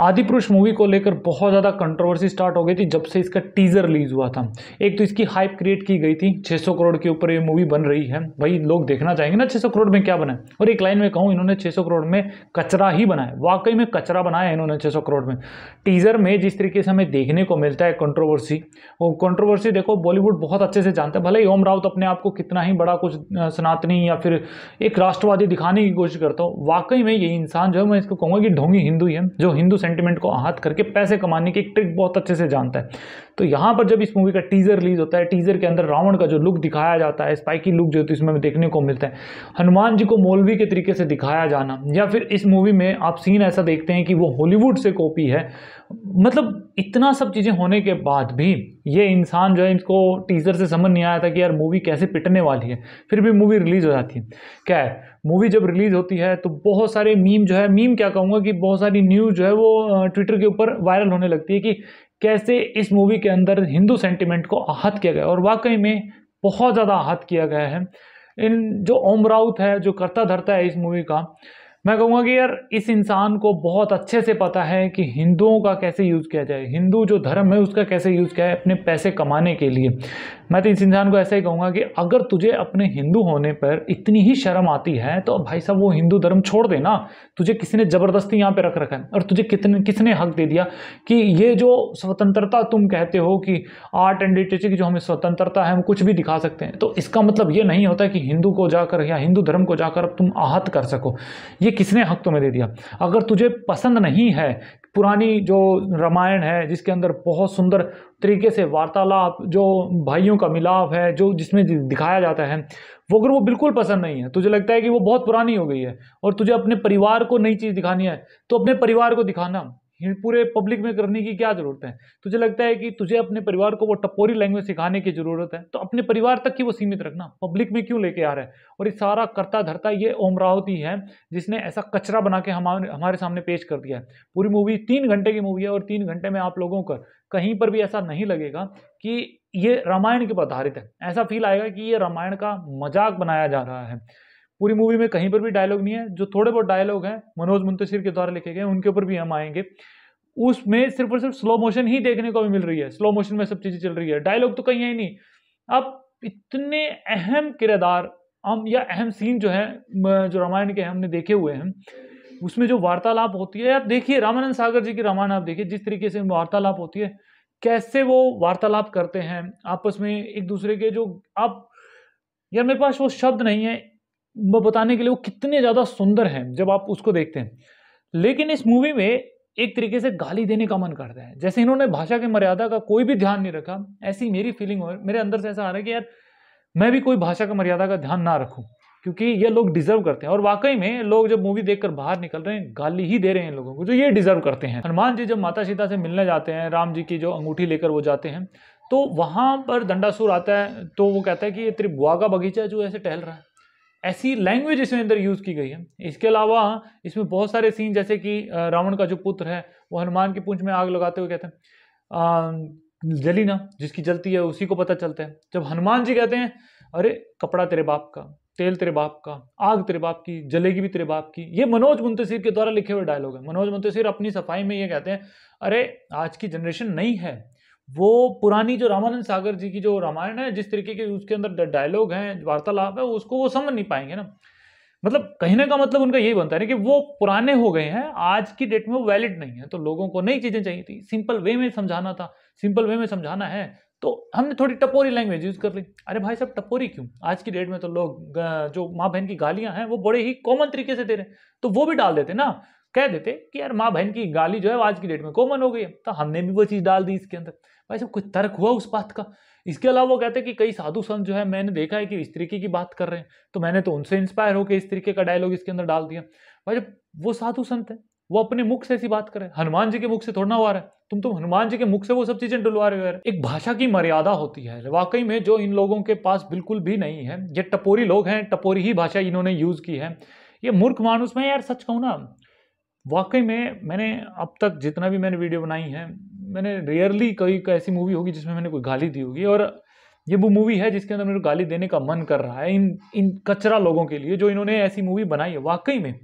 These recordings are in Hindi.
आदि पुरुष मूवी को लेकर बहुत ज़्यादा कंट्रोवर्सी स्टार्ट हो गई थी जब से इसका टीजर रिलीज हुआ था एक तो इसकी हाइप क्रिएट की गई थी 600 करोड़ के ऊपर ये मूवी बन रही है भाई लोग देखना चाहेंगे ना 600 करोड़ में क्या बना है और एक लाइन में कहूँ इन्होंने 600 करोड़ में कचरा ही बनाया वाकई में कचरा बनाया इन्होंने 600 करोड़ में टीजर में जिस तरीके से हमें देखने को मिलता है कंट्रोवर्सी वो कंट्रोवर्सी देखो बॉलीवुड बहुत अच्छे से जानता है भले ही ओम राउत अपने आप को कितना ही बड़ा कुछ सनातनी या फिर एक राष्ट्रवादी दिखाने की कोशिश करता हूँ वाकई में ये इंसान जो है मैं इसको कहूँगा कि ढोंगी हिंदू ही है जो हिंदू सेंटिमेंट को आहत करके पैसे कमाने की एक ट्रिक बहुत अच्छे से जानता है तो यहाँ पर जब इस मूवी का टीजर रिलीज होता है टीजर के अंदर रावण का जो लुक दिखाया जाता है स्पाइकी लुक जो इसमें देखने को मिलता है हनुमान जी को मौलवी के तरीके से दिखाया जाना या फिर इस मूवी में आप सीन ऐसा देखते हैं कि वो हॉलीवुड से कॉपी है मतलब इतना सब चीज़ें होने के बाद भी ये इंसान जो है इसको टीजर से समझ नहीं आया था कि यार मूवी कैसे पिटने वाली है फिर भी मूवी रिलीज़ हो जाती है क्या है मूवी जब रिलीज़ होती है तो बहुत सारे मीम जो है मीम क्या कहूँगा कि बहुत सारी न्यूज़ जो है वो ट्विटर के ऊपर वायरल होने लगती है कि कैसे इस मूवी के अंदर हिंदू सेंटिमेंट को आहत किया गया और वाकई में बहुत ज़्यादा आहत किया गया है इन जो ओम राउत है जो करता धरता है इस मूवी का मैं कहूँगा कि यार इस इंसान को बहुत अच्छे से पता है कि हिंदुओं का कैसे यूज़ किया जाए हिंदू जो धर्म है उसका कैसे यूज़ किया है अपने पैसे कमाने के लिए मैं तो इस इंसान को ऐसा ही कहूँगा कि अगर तुझे अपने हिंदू होने पर इतनी ही शर्म आती है तो भाई साहब वो हिंदू धर्म छोड़ देना तुझे किसने ज़बरदस्ती यहाँ पर रख रखा है और तुझे कितने किसने हक दे दिया कि ये जो स्वतंत्रता तुम कहते हो कि आर्ट एंड लिटरेचर की जो हमें स्वतंत्रता है हम कुछ भी दिखा सकते हैं तो इसका मतलब ये नहीं होता कि हिंदू को जाकर या हिंदू धर्म को जाकर अब तुम आहत कर सको ये ये किसने हक तुम्हें दे दिया अगर तुझे पसंद नहीं है पुरानी जो रामायण है जिसके अंदर बहुत सुंदर तरीके से वार्तालाप जो भाइयों का मिलाप है जो जिसमें दिखाया जाता है वो अगर वो बिल्कुल पसंद नहीं है तुझे लगता है कि वो बहुत पुरानी हो गई है और तुझे अपने परिवार को नई चीज़ दिखानी है तो अपने परिवार को दिखाना पूरे पब्लिक में करने की क्या जरूरत है तुझे लगता है कि तुझे अपने परिवार को वो टपोरी लैंग्वेज सिखाने की जरूरत है तो अपने परिवार तक ही वो सीमित रखना पब्लिक में क्यों लेके आ रहा है और ये सारा करता धरता ये ओम रावत ही है जिसने ऐसा कचरा बना के हमारे हमारे सामने पेश कर दिया है पूरी मूवी तीन घंटे की मूवी है और तीन घंटे में आप लोगों को कहीं पर भी ऐसा नहीं लगेगा कि ये रामायण के पर आधारित है ऐसा फील आएगा कि ये रामायण का मजाक बनाया जा रहा है पूरी मूवी में कहीं पर भी डायलॉग नहीं है जो थोड़े बहुत डायलॉग हैं मनोज मुंतशिर के द्वारा लिखे गए उनके ऊपर भी हम आएंगे उसमें सिर्फ और सिर्फ स्लो मोशन ही देखने को भी मिल रही है स्लो मोशन में सब चीज़ें चल रही है डायलॉग तो कहीं है ही नहीं अब इतने अहम किरदार हम या अहम सीन जो है जो रामायण के हमने देखे हुए हैं उसमें जो वार्तालाप होती है आप देखिए रामानंद सागर जी की रामायण आप देखिए जिस तरीके से वार्तालाप होती है कैसे वो वार्तालाप करते हैं आपस में एक दूसरे के जो आप यार मेरे पास वो शब्द नहीं है बताने के लिए वो कितने ज़्यादा सुंदर हैं जब आप उसको देखते हैं लेकिन इस मूवी में एक तरीके से गाली देने का मन करता है जैसे इन्होंने भाषा के मर्यादा का कोई भी ध्यान नहीं रखा ऐसी मेरी फीलिंग हो मेरे अंदर से ऐसा आ रहा है कि यार मैं भी कोई भाषा का मर्यादा का ध्यान ना रखूं क्योंकि ये लोग डिजर्व करते हैं और वाकई में लोग जब मूवी देखकर बाहर निकल रहे हैं गाली ही दे रहे हैं लोगों को जो ये डिजर्व करते हैं हनुमान जी जब माता सीता से मिलने जाते हैं राम जी की जो अंगूठी लेकर वो जाते हैं तो वहाँ पर दंडासुर आता है तो वो कहता है कि ये त्रिपुआ का बगीचा है जो ऐसे टहल रहा है ऐसी लैंग्वेज इसमें अंदर यूज़ की गई है इसके अलावा इसमें बहुत सारे सीन जैसे कि रावण का जो पुत्र है वो हनुमान की पूंछ में आग लगाते हुए कहते हैं जली ना जिसकी जलती है उसी को पता चलता है जब हनुमान जी कहते हैं अरे कपड़ा तेरे बाप का तेल तेरे बाप का आग तेरे बाप की जलेगी भी तेरे बाप की ये मनोज मुंतसिर के द्वारा लिखे हुए डायलॉग है मनोज मुंतसिर अपनी सफाई में ये कहते हैं अरे आज की जनरेशन नहीं है वो पुरानी जो रामानंद सागर जी की जो रामायण है जिस तरीके के उसके अंदर डायलॉग हैं वार्तालाप है उसको वो समझ नहीं पाएंगे ना मतलब कहीं ना का मतलब उनका यही बनता है कि वो पुराने हो गए हैं आज की डेट में वो वैलिड नहीं है तो लोगों को नई चीज़ें चाहिए थी सिंपल वे में समझाना था सिंपल वे में समझाना है तो हमने थोड़ी टपोरी लैंग्वेज यूज़ कर ली अरे भाई साहब टपोरी क्यों आज की डेट में तो लोग जो माँ बहन की गालियाँ हैं वो बड़े ही कॉमन तरीके से दे रहे हैं तो वो भी डाल देते ना कह देते कि यार माँ बहन की गाली जो है आज की डेट में कॉमन हो गई है तो हमने भी वो चीज़ डाल दी इसके अंदर भाई साहब कोई तर्क हुआ उस बात का इसके अलावा वो कहते हैं कि कई साधु संत जो है मैंने देखा है कि इस तरीके की बात कर रहे हैं तो मैंने तो उनसे इंस्पायर होकर इस तरीके का डायलॉग इसके अंदर डाल दिया भाई जब वो साधु संत है वो अपने मुख से ऐसी बात करें हनुमान जी के मुख से थोड़ा ना हुआ रहा है तुम तो हनुमान जी के मुख से वो सब चीजें डुलवा रहे हो यार एक भाषा की मर्यादा होती है वाकई में जो इन लोगों के पास बिल्कुल भी नहीं है ये टपोरी लोग हैं टपोरी ही भाषा इन्होंने यूज की है ये मूर्ख मानुस में यार सच कहूँ ना वाकई में मैंने अब तक जितना भी मैंने वीडियो बनाई है मैंने रेयरली कोई ऐसी मूवी होगी जिसमें मैंने कोई गाली दी होगी और ये वो मूवी है जिसके अंदर मेरे गाली देने का मन कर रहा है इन इन कचरा लोगों के लिए जो इन्होंने ऐसी मूवी बनाई है वाकई में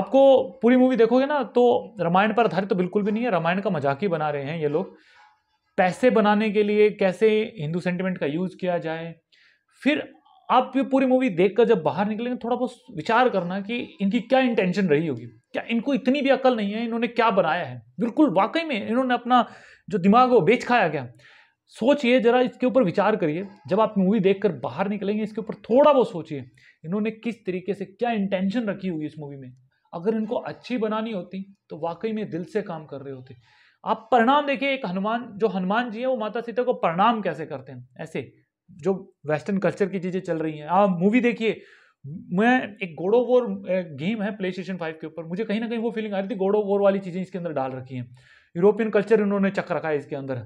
आपको पूरी मूवी देखोगे ना तो रामायण पर आधारित तो बिल्कुल भी नहीं है रामायण का मजाक ही बना रहे हैं ये लोग पैसे बनाने के लिए कैसे हिंदू सेंटिमेंट का यूज़ किया जाए फिर आप ये पूरी मूवी देखकर जब बाहर निकलेंगे थोड़ा बहुत विचार करना कि इनकी क्या इंटेंशन रही होगी क्या इनको इतनी भी अकल नहीं है इन्होंने क्या बनाया है बिल्कुल वाकई में इन्होंने अपना जो दिमाग वो बेच खाया क्या सोचिए जरा इसके ऊपर विचार करिए जब आप मूवी देखकर बाहर निकलेंगे इसके ऊपर थोड़ा बहुत सोचिए इन्होंने किस तरीके से क्या इंटेंशन रखी हुई इस मूवी में अगर इनको अच्छी बनानी होती तो वाकई में दिल से काम कर रहे होते आप परिणाम देखिए एक हनुमान जो हनुमान जी हैं वो माता सीता को प्रणाम कैसे करते हैं ऐसे जो वेस्टर्न कल्चर की चीज़ें चल रही हैं आप मूवी देखिए मैं एक गोडो वोर गेम है प्ले स्टेशन फाइव के ऊपर मुझे कहीं ना कहीं वो फीलिंग आ रही थी गोडो वोर वाली चीज़ें इसके अंदर डाल रखी हैं यूरोपियन कल्चर इन्होंने चक रखा है इसके अंदर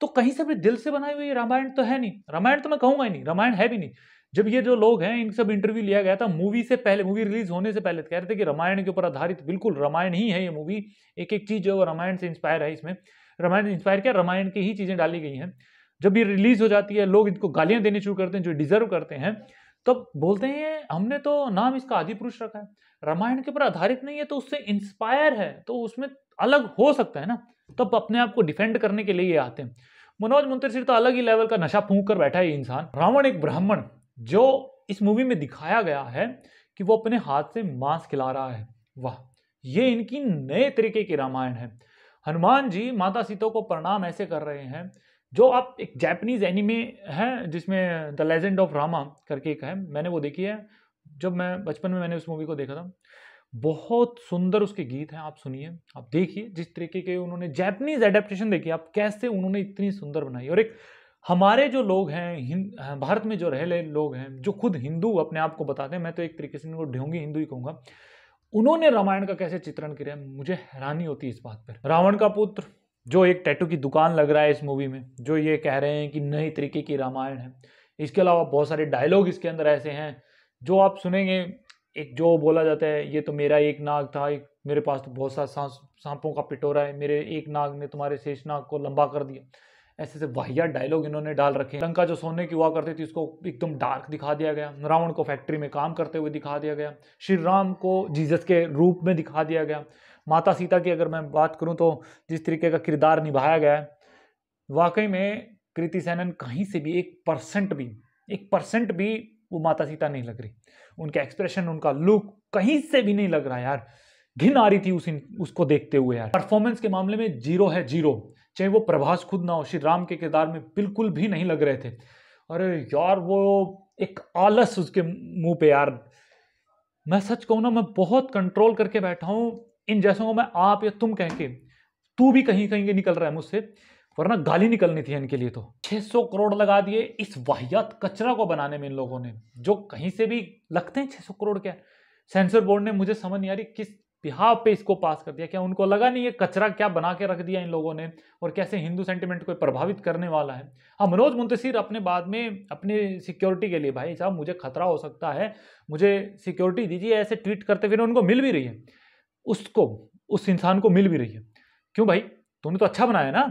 तो कहीं से भी दिल से बनाई हुई रामायण तो है नहीं रामायण तो मैं कहूँगा ही नहीं रामायण है भी नहीं जब ये जो लोग हैं इन सब इंटरव्यू लिया गया था मूवी से पहले मूवी रिलीज होने से पहले तो कह रहे थे कि रामायण के ऊपर आधारित बिल्कुल रामायण ही है ये मूवी एक एक चीज़ जो रामायण से इंस्पायर है इसमें रामायण इंस्पायर क्या रामायण की ही चीज़ें डाली गई हैं जब ये रिलीज हो जाती है लोग इनको गालियां देने शुरू करते हैं जो डिजर्व करते हैं तो बोलते हैं हमने तो नाम इसका आदि पुरुष रखा है रामायण के ऊपर आधारित नहीं है तो उससे इंस्पायर है तो उसमें अलग हो सकता है ना तो अपने आप को डिफेंड करने के लिए ये आते हैं मनोज मुंतशिर तो अलग ही लेवल का नशा फूंक कर बैठा है इंसान रावण एक ब्राह्मण जो इस मूवी में दिखाया गया है कि वो अपने हाथ से मांस खिला रहा है वाह ये इनकी नए तरीके की रामायण है हनुमान जी माता सीता को प्रणाम ऐसे कर रहे हैं जो आप एक जैपनीज एनिमे है जिसमें द लेजेंड ऑफ रामा करके एक है मैंने वो देखी है जब मैं बचपन में मैंने उस मूवी को देखा था बहुत सुंदर उसके गीत हैं आप सुनिए आप देखिए जिस तरीके के उन्होंने जैपनीज एडेप्टेशन देखिए आप कैसे उन्होंने इतनी सुंदर बनाई और एक हमारे जो लोग हैं भारत में जो रहे लोग हैं जो खुद हिंदू अपने आप को बताते हैं मैं तो एक तरीके से इनको ढोंगी हिंदू ही कहूँगा उन्होंने रामायण का कैसे चित्रण किया मुझे हैरानी होती है इस बात पर रावण का पुत्र जो एक टैटू की दुकान लग रहा है इस मूवी में जो ये कह रहे हैं कि नई तरीके की रामायण है इसके अलावा बहुत सारे डायलॉग इसके अंदर ऐसे हैं जो आप सुनेंगे एक जो बोला जाता है ये तो मेरा एक नाग था एक मेरे पास तो बहुत सारा सांस सांपों का पिटोरा है मेरे एक नाग ने तुम्हारे शेष नाग को लंबा कर दिया ऐसे ऐसे वाहिया डायलॉग इन्होंने डाल रखे लंका जो सोने की हुआ करती थी उसको एकदम डार्क दिखा दिया गया रावण को फैक्ट्री में काम करते हुए दिखा दिया गया श्री राम को जीजस के रूप में दिखा दिया गया माता सीता की अगर मैं बात करूँ तो जिस तरीके का किरदार निभाया गया है वाकई में कृति सैनन कहीं से भी एक परसेंट भी एक परसेंट भी वो माता सीता नहीं लग रही उनका एक्सप्रेशन उनका लुक कहीं से भी नहीं लग रहा यार घिन आ रही थी उस उसको देखते हुए यार परफॉर्मेंस के मामले में जीरो है जीरो चाहे वो प्रभास खुद ना हो श्री राम के किरदार में बिल्कुल भी नहीं लग रहे थे अरे यार वो एक आलस उसके मुंह पे यार मैं सच कहूँ ना मैं बहुत कंट्रोल करके बैठा हूँ इन जैसों को मैं आप या तुम कह के तू भी कहीं कहीं निकल रहा है मुझसे वरना गाली निकलनी थी इनके लिए तो 600 करोड़ लगा दिए इस वाहियात कचरा को बनाने में इन लोगों ने जो कहीं से भी लगते हैं 600 करोड़ क्या सेंसर बोर्ड ने मुझे समझ नहीं आ रही किस बिहार पे इसको पास कर दिया क्या उनको लगा नहीं ये कचरा क्या बना के रख दिया इन लोगों ने और कैसे हिंदू सेंटिमेंट को प्रभावित करने वाला है हाँ मनोज मुंतसिर अपने बाद में अपने सिक्योरिटी के लिए भाई साहब मुझे खतरा हो सकता है मुझे सिक्योरिटी दीजिए ऐसे ट्वीट करते फिर उनको मिल भी रही है उसको उस इंसान को मिल भी रही है क्यों भाई तूने तो अच्छा बनाया ना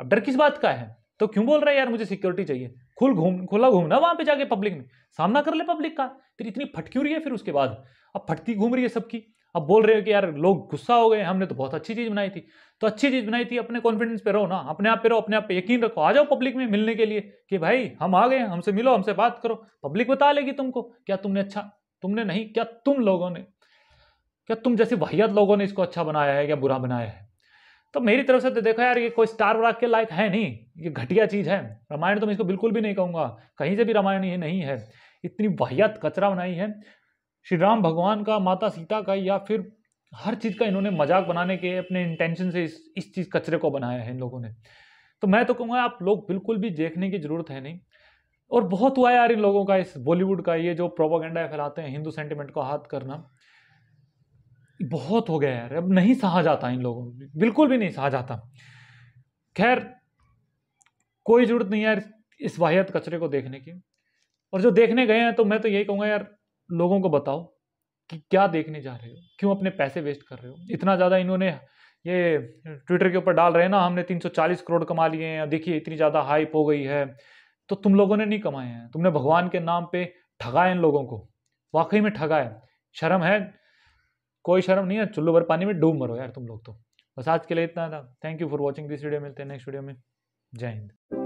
अब डर किस बात का है तो क्यों बोल रहा है यार मुझे सिक्योरिटी चाहिए खुल घूम खुला घूमना वहां पे जाके पब्लिक में सामना कर ले पब्लिक का फिर इतनी फट क्यों रही है फिर उसके बाद अब फटती घूम रही है सबकी अब बोल रहे हो कि यार लोग गुस्सा हो गए हमने तो बहुत अच्छी चीज़ बनाई थी तो अच्छी चीज़ बनाई थी अपने कॉन्फिडेंस पे रहो ना अपने आप पे रहो अपने आप पे यकीन रखो आ जाओ पब्लिक में मिलने के लिए कि भाई हम आ गए हमसे मिलो हमसे बात करो पब्लिक बता लेगी तुमको क्या तुमने अच्छा तुमने नहीं क्या तुम लोगों ने क्या तुम जैसे वाहियात लोगों ने इसको अच्छा बनाया है या बुरा बनाया है तो मेरी तरफ से तो देखो यार ये कोई स्टार वाक के लायक है नहीं ये घटिया चीज़ है रामायण तो मैं इसको बिल्कुल भी नहीं कहूँगा कहीं से भी रामायण ये नहीं है इतनी वाहियात कचरा बनाई है श्री राम भगवान का माता सीता का या फिर हर चीज़ का इन्होंने मजाक बनाने के अपने इंटेंशन से इस इस चीज़ कचरे को बनाया है इन लोगों ने तो मैं तो कहूँगा आप लोग बिल्कुल भी देखने की ज़रूरत है नहीं और बहुत हुआ यार इन लोगों का इस बॉलीवुड का ये जो प्रोपागेंडा फैलाते हैं हिंदू सेंटिमेंट को हाथ करना बहुत हो गया यार अब नहीं सहा जाता इन लोगों को बिल्कुल भी नहीं सहा जाता खैर कोई जरूरत नहीं यार इस वाहियत कचरे को देखने की और जो देखने गए हैं तो मैं तो यही कहूँगा यार लोगों को बताओ कि क्या देखने जा रहे हो क्यों अपने पैसे वेस्ट कर रहे हो इतना ज़्यादा इन्होंने ये ट्विटर के ऊपर डाल रहे हैं ना हमने 340 करोड़ कमा लिए हैं देखिए इतनी ज़्यादा हाइप हो गई है तो तुम लोगों ने नहीं कमाए हैं तुमने भगवान के नाम पे ठगा इन लोगों को वाकई में ठगा है शर्म है कोई शर्म नहीं है चुल्लू भर पानी में डूब मरो यार तुम लोग तो बस आज के लिए इतना था thank you for watching this video मिलते हैं नेक्स्ट वीडियो में जय हिंद